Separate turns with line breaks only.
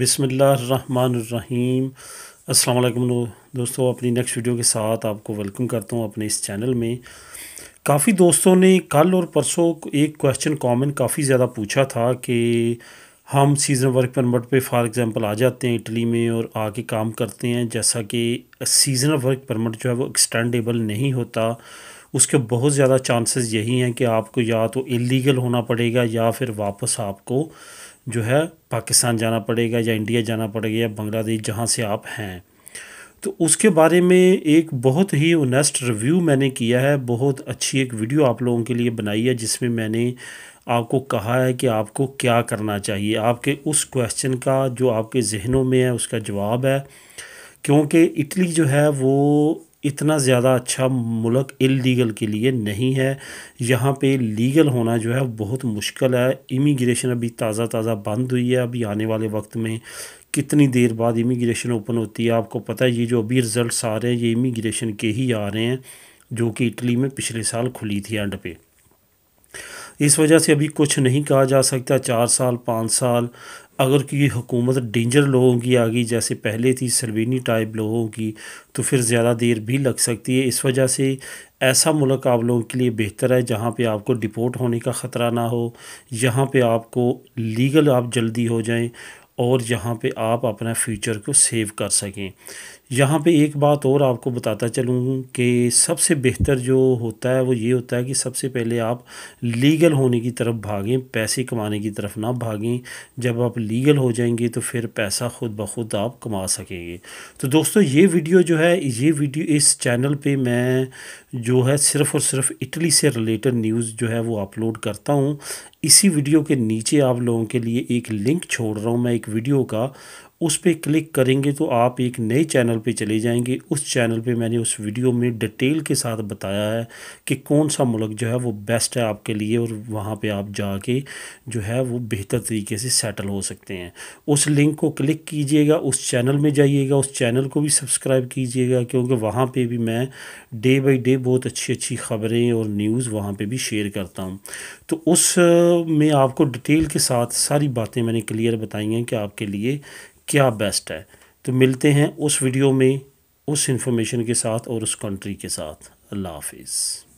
بسم اللہ الرحمن الرحیم السلام علیکم دوستو اپنی نیکسٹ ویڈیو کے ساتھ آپ کو ویلکم کرتا ہوں اپنے اس چینل میں کافی دوستوں نے کل اور پرسوں ایک کوشچن کامن کافی زیادہ پوچھا تھا کہ ہم سیزن ورک پرمٹ پہ فار ایگزامپل آ جاتے ہیں اٹلی میں اور آ کے کام کرتے ہیں جیسا کہ سیزن ورک پرمٹ جو ہے وہ ایکسٹینڈیبل نہیں ہوتا اس کے بہت زیادہ چانسز یہی ہیں کہ آپ کو یا تو الیگل ہونا پڑے گا یا پھر واپس آپ کو جو ہے پاکستان جانا پڑے گا یا انڈیا جانا پڑے گا یا بنگلہ دیش جہاں سے آپ ہیں تو اس کے بارے میں ایک بہت ہی اونیسٹ ریویو میں نے کیا ہے بہت اچھی ایک ویڈیو آپ لوگوں کے لیے بنائی ہے جس میں میں نے آپ کو کہا ہے کہ آپ کو کیا کرنا چاہیے آپ کے اس کویشچن کا جو آپ کے ذہنوں میں ہے اس کا جواب ہے کیونکہ اٹلی جو ہے وہ اتنا زیادہ اچھا ملک اللیگل لیگل کے لیے نہیں ہے یہاں پہ لیگل ہونا جو ہے بہت مشکل ہے امیگریشن ابھی تازہ تازہ بند ہوئی ہے ابھی آنے والے وقت میں کتنی دیر بعد امیگریشن اوپن ہوتی ہے آپ کو پتہ ہے یہ جو ابھی ریزلٹس آ رہے ہیں یہ امیگریشن کے ہی آ رہے ہیں جو کہ اٹلی میں پچھلے سال کھلی تھی اینڈ پہ اس وجہ سے ابھی کچھ نہیں کہا جا سکتا چار سال پانچ سال اگر کی حکومت ڈینجر لوگوں کی آ گئی جیسے پہلے تھی سلوینی ٹائپ لوگوں کی تو پھر زیادہ دیر بھی لگ سکتی ہے اس وجہ سے ایسا ملک آپ لوگوں کے لیے بہتر ہے جہاں پہ آپ کو ڈپورٹ ہونے کا خطرہ نہ ہو یہاں پہ آپ کو لیگل آپ جلدی ہو جائیں اور یہاں پہ آپ اپنا فیوچر کو سیو کر سکیں یہاں پہ ایک بات اور آپ کو بتاتا چلوں کہ سب سے بہتر جو ہوتا ہے وہ یہ ہوتا ہے کہ سب سے پہلے آپ لیگل ہونے کی طرف بھاگیں پیسے کمانے کی طرف نہ بھاگیں جب آپ لیگل ہو جائیں گے تو پھر پیسہ خود بخود آپ کما سکیں گے تو دوستو یہ ویڈیو جو ہے یہ ویڈیو اس چینل پہ میں جو ہے صرف اور صرف اٹلی سے ریلیٹڈ نیوز جو ہے وہ اپلوڈ کرتا ہوں اسی ویڈیو کے نیچے آپ لوگوں کے لیے ایک لنک چھوڑ رہا ہوں میں ایک ویڈیو کا اس پہ کلک کریں گے تو آپ ایک نئے چینل پہ چلے جائیں گے اس چینل پہ میں نے اس ویڈیو میں ڈیٹیل کے ساتھ بتایا ہے کہ کون سا ملک جو ہے وہ بیسٹ ہے آپ کے لیے اور وہاں پہ آپ جا کے جو ہے وہ بہتر طریقے سے سیٹل ہو سکتے ہیں اس لنک کو کلک کیجئے گا اس چینل میں جائیے گا اس چینل کو بھی سبسکرائب کیجئے گا کیونکہ وہاں پہ بھی میں ڈے بائی ڈے بہت اچھی اچھی خبریں اور نیوز وہاں پہ بھی شیئر کرتا ہوں تو اس میں آپ کو ڈیٹیل کے ساتھ ساری باتیں میں نے کلیئر بتائی ہیں کہ آپ کے لیے کیا بیسٹ ہے تو ملتے ہیں اس ویڈیو میں اس انفارمیشن کے ساتھ اور اس کنٹری کے ساتھ اللہ حافظ